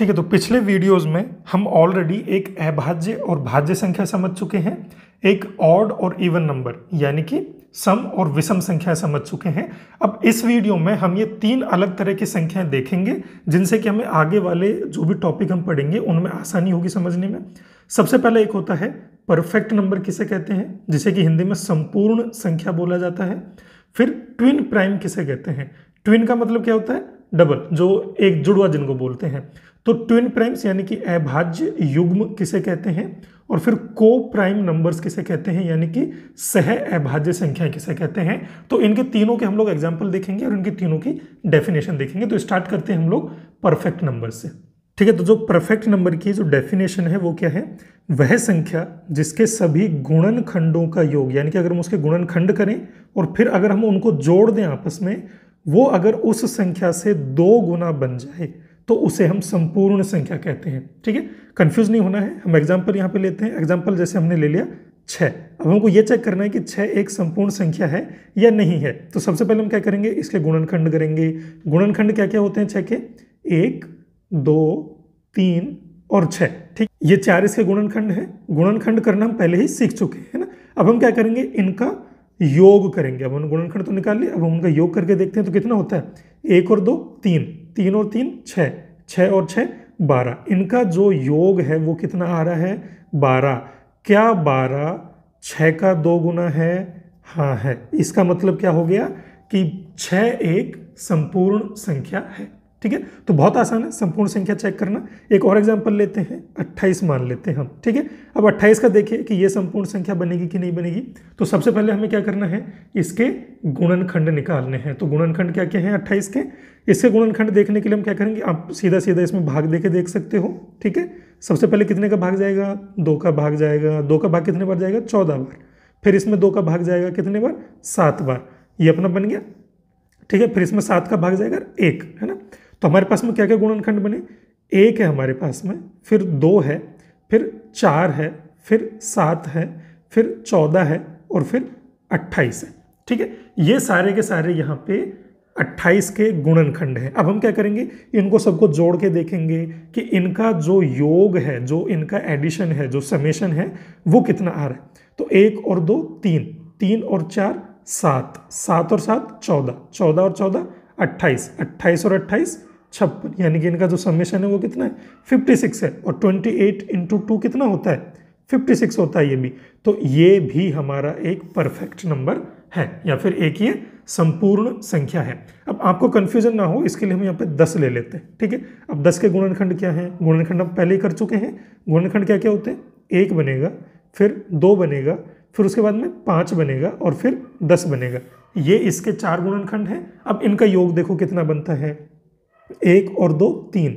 ठीक है तो पिछले वीडियोस में हम ऑलरेडी एक अभाज्य और भाज्य संख्या समझ चुके हैं एक ऑड और इवन नंबर यानी कि सम और विषम संख्या समझ चुके हैं अब इस वीडियो में हम ये तीन अलग तरह की संख्याएं देखेंगे जिनसे कि हमें आगे वाले जो भी टॉपिक हम पढ़ेंगे उनमें आसानी होगी समझने में सबसे पहले एक होता है परफेक्ट नंबर किसे कहते हैं जिसे कि हिंदी में संपूर्ण संख्या बोला जाता है फिर ट्विन प्राइम किसे कहते हैं ट्विन का मतलब क्या होता है डबल जो एक जुड़वा जिनको बोलते हैं तो ट्विन प्राइम्स यानी कि अभाज्य युग्म किसे कहते हैं और फिर को प्राइम नंबर्स किसे कहते हैं यानी कि सह अभाज्य संख्या किसे कहते हैं तो इनके तीनों के हम लोग एग्जाम्पल देखेंगे और इनके तीनों की डेफिनेशन देखेंगे तो स्टार्ट करते हैं हम लोग परफेक्ट नंबर से ठीक है तो जो परफेक्ट नंबर की जो डेफिनेशन है वो क्या है वह संख्या जिसके सभी गुणन खंडों का योग यानी कि अगर हम उसके गुणन खंड करें और फिर अगर हम उनको जोड़ दें आपस में वो अगर उस संख्या से दो गुना बन जाए तो उसे हम संपूर्ण संख्या कहते हैं ठीक है कन्फ्यूज नहीं होना है हम एग्जाम्पल यहाँ पे लेते हैं एग्जाम्पल जैसे हमने ले लिया छः अब हमको ये चेक करना है कि छः एक संपूर्ण संख्या है या नहीं है तो सबसे पहले हम क्या करेंगे इसके गुणनखंड करेंगे गुणनखंड क्या क्या होते हैं छः के एक दो तीन और छः ठीक ये चार इसके गुणनखंड है गुणनखंड करना हम पहले ही सीख चुके हैं ना अब हम क्या करेंगे इनका योग करेंगे अब हम गुणनखंड तो निकाल लिए अब हम उनका योग करके देखते हैं तो कितना होता है एक और दो तीन तीन और तीन छः छः और छः बारह इनका जो योग है वो कितना आ रहा है बारह क्या बारह छः का दो गुना है हाँ है इसका मतलब क्या हो गया कि छः एक संपूर्ण संख्या है ठीक है तो बहुत आसान है संपूर्ण संख्या चेक करना एक और एग्जाम्पल लेते हैं अट्ठाईस मान लेते हैं हम ठीक है अब अट्ठाईस का देखिए कि ये संपूर्ण संख्या बनेगी कि नहीं बनेगी तो सबसे पहले हमें क्या करना है इसके गुणनखंड निकालने हैं तो गुणनखंड क्या क्या है अट्ठाईस के इसके गुणनखंड देखने के लिए हम क्या करेंगे आप सीधा सीधा इसमें भाग दे के देख सकते हो ठीक है सबसे पहले कितने का भाग जाएगा दो का भाग जाएगा दो का भाग कितने बार जाएगा चौदह बार फिर इसमें दो का भाग जाएगा कितने बार सात बार ये अपना बन गया ठीक है फिर इसमें सात का भाग जाएगा एक है ना तो हमारे पास में क्या क्या गुणनखंड बने एक है हमारे पास में फिर दो है फिर चार है फिर सात है फिर चौदह है और फिर अट्ठाईस है ठीक है ये सारे के सारे यहाँ पे अट्ठाईस के गुणनखंड हैं अब हम क्या करेंगे इनको सबको जोड़ के देखेंगे कि इनका जो योग है जो इनका एडिशन है जो समेशन है वो कितना आ रहा है तो एक और दो तीन तीन और चार सात सात और सात चौदह चौदह और चौदह अट्ठाईस अट्ठाईस और अट्ठाईस छप्पन यानी कि इनका जो समेशन है वो कितना है फिफ्टी सिक्स है और ट्वेंटी एट इंटू टू कितना होता है फिफ्टी सिक्स होता है ये भी तो ये भी हमारा एक परफेक्ट नंबर है या फिर एक ये संपूर्ण संख्या है अब आपको कन्फ्यूजन ना हो इसके लिए हम यहाँ पे दस ले लेते हैं ठीक है अब दस के गुणनखंड क्या हैं गुणनखंड हम पहले ही कर चुके हैं गुणनखंड क्या क्या होते हैं एक बनेगा फिर दो बनेगा फिर उसके बाद में पाँच बनेगा और फिर दस बनेगा ये इसके चार गुणनखंड हैं अब इनका योग देखो कितना बनता है एक और दो तीन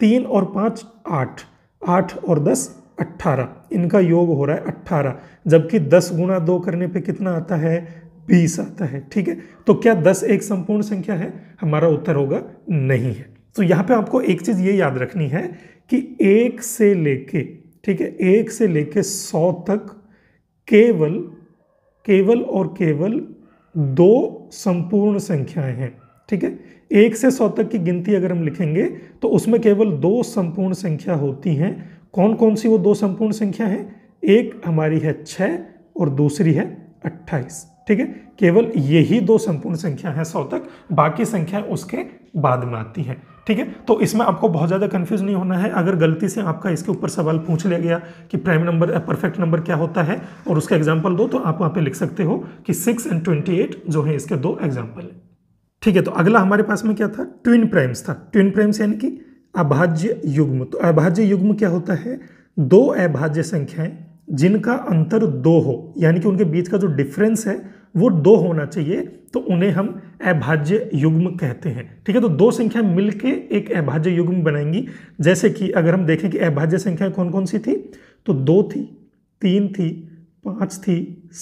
तीन और पाँच आठ आठ और दस अट्ठारह इनका योग हो रहा है अट्ठारह जबकि दस गुणा दो करने पे कितना आता है बीस आता है ठीक है तो क्या दस एक संपूर्ण संख्या है हमारा उत्तर होगा नहीं है तो यहाँ पे आपको एक चीज़ ये याद रखनी है कि एक से लेके ठीक है एक से लेके सौ तक केवल केवल और केवल दो संपूर्ण संख्याएं हैं ठीक है एक से सौ तक की गिनती अगर हम लिखेंगे तो उसमें केवल दो संपूर्ण संख्या होती हैं कौन कौन सी वो दो संपूर्ण संख्या है एक हमारी है छः और दूसरी है अट्ठाईस ठीक है केवल यही दो संपूर्ण संख्या है सौ तक बाकी संख्या उसके बाद में आती है ठीक है तो इसमें आपको बहुत ज़्यादा कंफ्यूज नहीं होना है अगर गलती से आपका इसके ऊपर सवाल पूछ लिया गया कि प्राइम नंबर परफेक्ट नंबर क्या होता है और उसका एग्जाम्पल दो तो आप वहाँ पे लिख सकते हो कि सिक्स एंड ट्वेंटी एट जो है इसके दो एग्जाम्पल हैं ठीक है तो अगला हमारे पास में क्या था ट्विन प्राइम्स था ट्विन प्राइम्स यानी कि अभाज्य युग्म तो अभाज्य युग्म क्या होता है दो अभाज्य संख्याएं जिनका अंतर दो हो यानी कि उनके बीच का जो डिफरेंस है वो दो होना चाहिए तो उन्हें हम अभाज्य युग्म कहते हैं ठीक है तो दो संख्या मिलके एक अभाज्य युग्म बनाएंगी जैसे कि अगर हम देखें कि अभाज्य संख्याएं कौन कौन सी थी तो दो थी तीन थी पाँच थी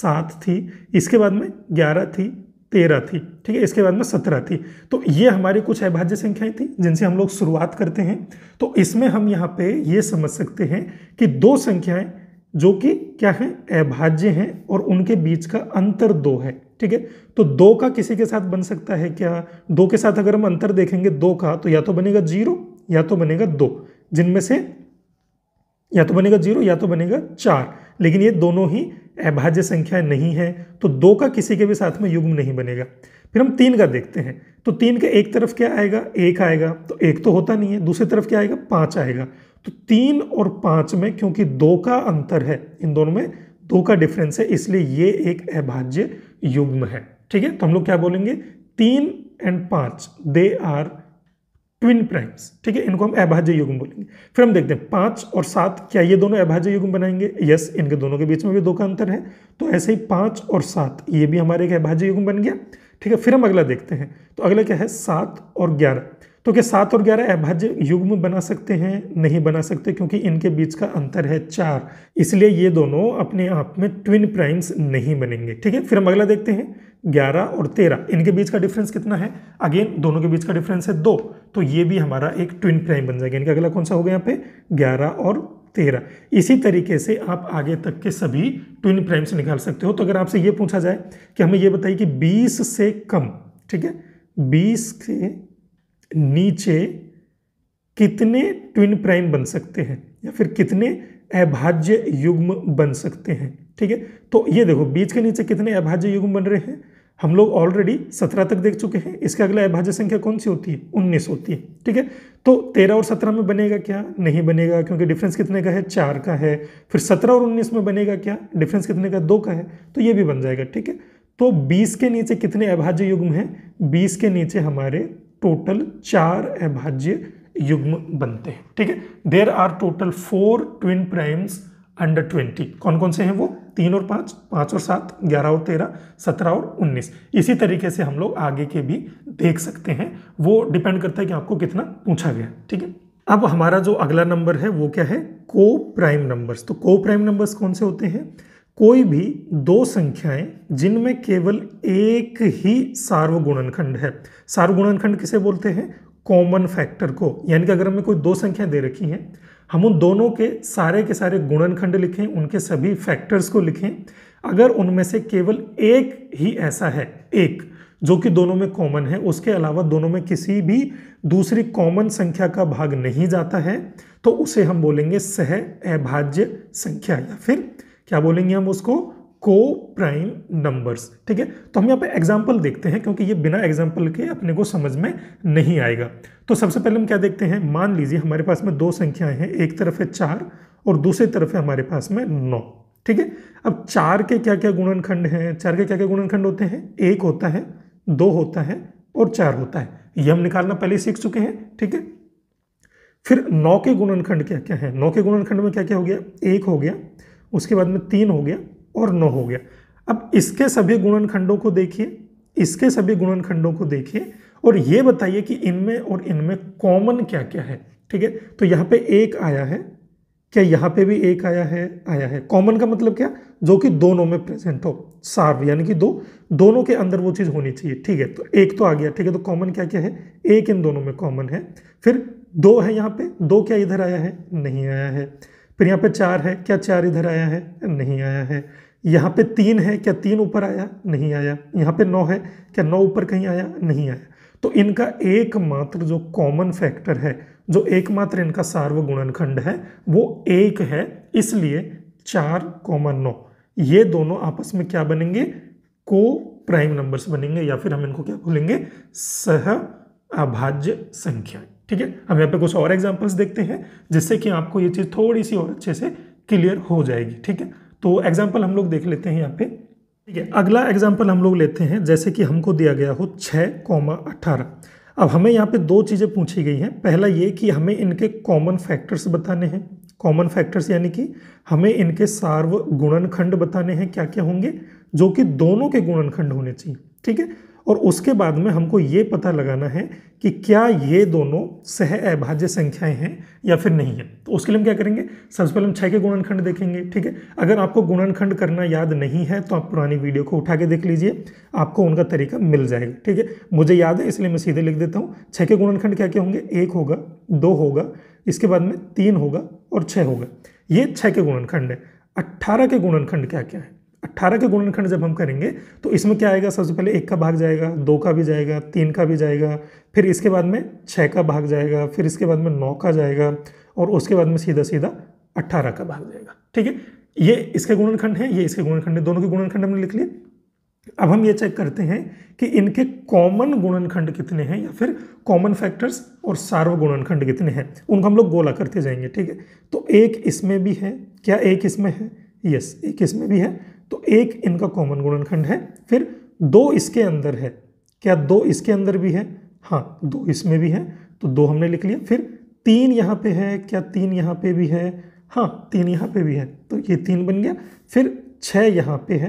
सात थी इसके बाद में ग्यारह थी तेरह थी ठीक है इसके बाद में सत्रह थी तो ये हमारी कुछ अभाज्य संख्याएं थी जिनसे हम लोग शुरुआत करते हैं तो इसमें हम यहाँ पे ये समझ सकते हैं कि दो संख्याएं जो कि क्या है अभाज्य हैं और उनके बीच का अंतर दो है ठीक है तो दो का किसी के साथ बन सकता है क्या दो के साथ अगर हम अंतर देखेंगे दो का तो या तो बनेगा जीरो या तो बनेगा दो जिनमें से या तो बनेगा जीरो या तो बनेगा चार लेकिन ये दोनों ही अभाज्य संख्या नहीं है तो दो का किसी के भी साथ में युग्म नहीं बनेगा फिर हम तीन का देखते हैं तो तीन का एक तरफ क्या आएगा एक आएगा तो एक तो होता नहीं है दूसरी तरफ क्या आएगा पाँच आएगा तो तीन और पाँच में क्योंकि दो का अंतर है इन दोनों में दो का डिफरेंस है इसलिए ये एक अभाज्य युग्म है ठीक है तो हम लोग क्या बोलेंगे तीन एंड पाँच दे आर ट्विन प्राइम्स ठीक है इनको हम अभाज्य युग्म बोलेंगे फिर हम देखते हैं पाँच और सात क्या ये दोनों अभाज्य युग्म बनाएंगे यस इनके दोनों के बीच में भी दो का अंतर है तो ऐसे ही पाँच और सात ये भी हमारे एक अभाज्य युग्म बन गया ठीक है फिर हम अगला देखते हैं तो अगला क्या है सात और ग्यारह तो क्या सात और ग्यारह अभाज्य युग्म बना सकते हैं नहीं बना सकते क्योंकि इनके बीच का अंतर है चार इसलिए ये दोनों अपने आप में ट्विन प्राइम्स नहीं बनेंगे ठीक है फिर हम अगला देखते हैं ग्यारह और तेरह इनके बीच का डिफरेंस कितना है अगेन दोनों के बीच का डिफरेंस है दो तो ये भी हमारा एक ट्विन प्राइम बन जाएगा इनका अगला कौन सा होगा यहाँ पे ग्यारह और तेरह इसी तरीके से आप आगे तक के सभी ट्विन प्राइम्स निकाल सकते हो तो अगर आपसे ये पूछा जाए कि हमें ये बताइए कि बीस से कम ठीक है बीस के नीचे कितने ट्विन प्राइम बन सकते हैं या फिर कितने अभाज्य युग्म बन सकते हैं ठीक है तो ये देखो बीच के नीचे कितने अभाज्य युग्म बन रहे हैं हम लोग ऑलरेडी सत्रह तक देख चुके हैं इसके अगला अभाज्य संख्या कौन सी होती है उन्नीस होती है ठीक है तो तेरह और सत्रह में बनेगा क्या नहीं बनेगा क्योंकि डिफरेंस कितने का है चार का है फिर सत्रह और उन्नीस में बनेगा क्या डिफरेंस कितने का दो का है तो ये भी बन जाएगा ठीक है तो बीस के नीचे कितने अभाज्य युग्म हैं बीस के नीचे हमारे टोटल चार अभाज्य युग्म बनते हैं ठीक है there are total four twin primes under twenty कौन कौन से हैं वो तीन और पाँच पाँच और सात ग्यारह और तेरह सत्रह और उन्नीस इसी तरीके से हम लोग आगे के भी देख सकते हैं वो डिपेंड करता है कि आपको कितना पूछा गया ठीक है अब हमारा जो अगला नंबर है वो क्या है को प्राइम नंबर्स तो को प्राइम नंबर्स कौन से होते हैं कोई भी दो संख्याएं जिनमें केवल एक ही सार्वगुणनखंड है सार्वगुणनखंड किसे बोलते हैं कॉमन फैक्टर को यानी कि अगर हमें कोई दो संख्या दे रखी हैं हम उन दोनों के सारे के सारे गुणनखंड लिखें उनके सभी फैक्टर्स को लिखें अगर उनमें से केवल एक ही ऐसा है एक जो कि दोनों में कॉमन है उसके अलावा दोनों में किसी भी दूसरी कॉमन संख्या का भाग नहीं जाता है तो उसे हम बोलेंगे सह अभाज्य संख्या या फिर क्या बोलेंगे हम उसको को प्राइम नंबर्स ठीक है तो हम यहाँ पे एग्जाम्पल देखते हैं क्योंकि ये बिना एग्जाम्पल के अपने को समझ में नहीं आएगा तो सबसे पहले हम क्या देखते हैं मान लीजिए हमारे पास में दो संख्याएं हैं एक तरफ है चार और दूसरी तरफ है हमारे पास में नौ ठीक है अब चार के क्या क्या गुणनखंड हैं चार के क्या क्या गुणनखंड होते हैं एक होता है दो होता है और चार होता है ये हम निकालना पहले सीख चुके हैं ठीक है फिर नौ के गुणनखंड क्या क्या है नौ के गुणनखंड में क्या क्या हो गया एक हो गया उसके बाद में तीन हो गया और नौ हो गया अब इसके सभी गुणनखंडों को देखिए इसके सभी गुणनखंडों को देखिए और ये बताइए कि इनमें और इनमें कॉमन क्या क्या है ठीक है तो यहाँ पे एक आया है क्या यहाँ पे भी एक आया है आया है कॉमन का मतलब क्या जो कि दोनों में प्रेजेंट हो सार्व यानी कि दो दोनों के अंदर वो चीज़ होनी चाहिए ठीक है तो एक तो आ गया ठीक है तो कॉमन क्या क्या है एक इन दोनों में कॉमन है फिर दो है यहाँ पे दो क्या इधर आया है नहीं आया है फिर यहाँ पे चार है क्या चार इधर आया है नहीं आया है यहाँ पे तीन है क्या तीन ऊपर आया नहीं आया यहाँ पे नौ है क्या नौ ऊपर कहीं आया नहीं आया तो इनका एकमात्र जो कॉमन फैक्टर है जो एकमात्र इनका सार्वगुणनखंड है वो एक है इसलिए चार कॉमन नौ ये दोनों आपस में क्या बनेंगे को प्राइम नंबर्स बनेंगे या फिर हम इनको क्या बोलेंगे सह अभाज्य संख्या ठीक है हम यहाँ पे कुछ और एग्जांपल्स देखते हैं जिससे कि आपको ये चीज़ थोड़ी सी और अच्छे से क्लियर हो जाएगी ठीक है तो एग्जाम्पल हम लोग देख लेते हैं यहाँ पे ठीक है अगला एग्जाम्पल हम लोग लेते हैं जैसे कि हमको दिया गया हो छः कॉमा अट्ठारह अब हमें यहाँ पे दो चीज़ें पूछी गई हैं पहला ये कि हमें इनके कॉमन फैक्टर्स बताने हैं कॉमन फैक्टर्स यानी कि हमें इनके सार्व गुणनखंड बताने हैं क्या क्या होंगे जो कि दोनों के गुणनखंड होने चाहिए ठीक है और उसके बाद में हमको ये पता लगाना है कि क्या ये दोनों सह अभाज्य संख्याएं हैं या फिर नहीं है तो उसके लिए हम क्या करेंगे सबसे पहले हम छः के गुणनखंड देखेंगे ठीक है अगर आपको गुणनखंड करना याद नहीं है तो आप पुरानी वीडियो को उठा के देख लीजिए आपको उनका तरीका मिल जाएगा ठीक है मुझे याद है इसलिए मैं सीधे लिख देता हूँ छः के गुणनखंड क्या क्या होंगे एक होगा दो होगा इसके बाद में तीन होगा और छः होगा ये छः के गुणनखंड है अट्ठारह के गुणनखंड क्या क्या है अट्ठारह के गुणनखंड जब हम करेंगे तो इसमें क्या आएगा सबसे पहले एक का भाग जाएगा दो का भी जाएगा तीन का भी जाएगा फिर इसके बाद में छः का भाग जाएगा फिर इसके बाद में नौ का जाएगा और उसके बाद में सीधा सीधा अट्ठारह का भाग जाएगा ठीक है ये इसके गुणनखंड है ये इसके गुणनखंड है दोनों के गुणनखंड हमने लिख लिए अब हम ये चेक करते हैं कि इनके कॉमन गुणनखंड कितने हैं या फिर कॉमन फैक्टर्स और सार्व गुणनखंड कितने हैं उनको हम लोग गोला करते जाएंगे ठीक है तो एक इसमें भी है क्या एक इसमें है यस एक इसमें भी है तो एक इनका कॉमन गुणनखंड है फिर दो इसके अंदर है क्या दो इसके अंदर भी है हाँ दो इसमें भी है तो दो हमने लिख लिया फिर तीन यहाँ पे है क्या तीन यहाँ पे भी है हाँ तीन यहाँ पे भी है तो ये तीन बन गया फिर छः यहाँ पे है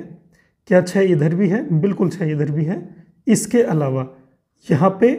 क्या छः इधर भी है बिल्कुल छः इधर भी है इसके अलावा यहाँ पे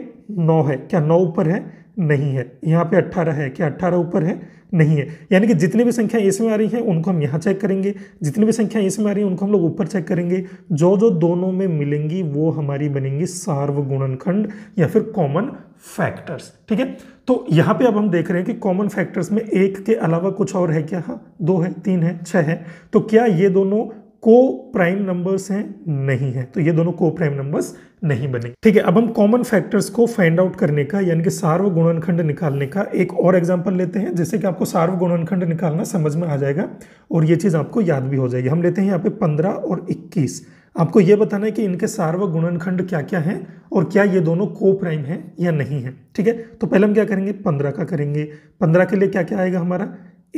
नौ है क्या नौ ऊपर है नहीं है यहाँ पे 18 है क्या 18 ऊपर है नहीं है यानी कि जितनी भी संख्या इसमें आ रही है उनको हम यहाँ चेक करेंगे जितनी भी संख्या इसमें आ रही है उनको हम लोग ऊपर चेक करेंगे जो जो दोनों में मिलेंगी वो हमारी बनेंगी सार्वगुणनखंड या फिर कॉमन फैक्टर्स ठीक है तो यहाँ पे अब हम देख रहे हैं कि कॉमन फैक्टर्स में एक के अलावा कुछ और है क्या हाँ दो है तीन है छः है तो क्या ये दोनों को प्राइम नंबर्स हैं नहीं है तो ये दोनों को प्राइम नंबर्स नहीं बने ठीक है अब हम कॉमन फैक्टर्स को फाइंड आउट करने का यानी कि सार्व गुणनखंड निकालने का एक और एग्जांपल लेते हैं जिससे कि आपको सार्व गुणनखंड निकालना समझ में आ जाएगा और ये चीज़ आपको याद भी हो जाएगी हम लेते हैं यहाँ पे पंद्रह और इक्कीस आपको ये बताना है कि इनके सार्व गुणनखंड क्या क्या हैं और क्या ये दोनों को प्राइम हैं या नहीं है ठीक है तो पहले हम क्या करेंगे पंद्रह का करेंगे पंद्रह के लिए क्या क्या आएगा हमारा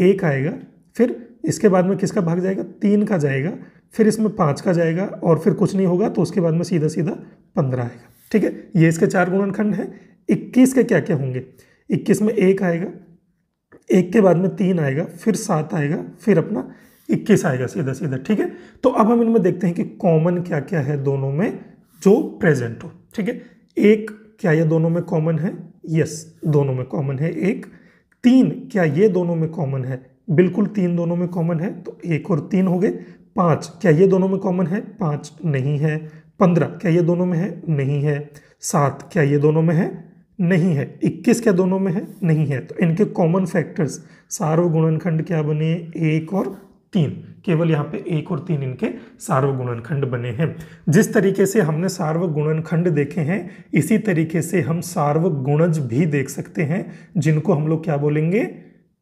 एक आएगा फिर इसके बाद में किसका भाग जाएगा तीन का जाएगा फिर इसमें पाँच का जाएगा और फिर कुछ नहीं होगा तो उसके बाद में सीधा सीधा पंद्रह आएगा ठीक है ये इसके चार गुणनखंड हैं इक्कीस के क्या क्या होंगे इक्कीस में एक आएगा एक के बाद में तीन आएगा फिर सात आएगा फिर अपना इक्कीस आएगा सीधा सीधा ठीक है तो अब हम इनमें देखते हैं कि कॉमन क्या क्या है दोनों में जो प्रेजेंट हो ठीक है एक क्या ये दोनों में कॉमन है यस दोनों में कॉमन है एक तीन क्या ये दोनों में कॉमन है बिल्कुल तीन दोनों में कॉमन है तो एक और तीन हो गए पाँच क्या ये दोनों में कॉमन है पाँच नहीं है पंद्रह क्या ये दोनों में है नहीं है सात क्या ये दोनों में है नहीं है इक्कीस क्या दोनों में है नहीं है तो इनके कॉमन फैक्टर्स सार्वगुणनखंड क्या बने एक और तीन केवल यहाँ पे एक और तीन इनके सार्वगुणनखंड बने हैं जिस तरीके से हमने सार्वगुणनखंड देखे हैं इसी तरीके से हम सार्वगुणज भी देख सकते हैं जिनको हम लोग क्या बोलेंगे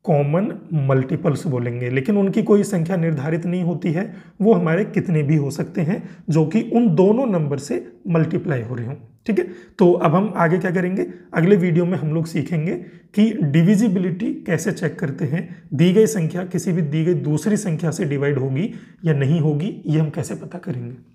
कॉमन मल्टीपल्स बोलेंगे लेकिन उनकी कोई संख्या निर्धारित नहीं होती है वो हमारे कितने भी हो सकते हैं जो कि उन दोनों नंबर से मल्टीप्लाई हो रहे हों ठीक है तो अब हम आगे क्या करेंगे अगले वीडियो में हम लोग सीखेंगे कि डिविजिबिलिटी कैसे चेक करते हैं दी गई संख्या किसी भी दी गई दूसरी संख्या से डिवाइड होगी या नहीं होगी ये हम कैसे पता करेंगे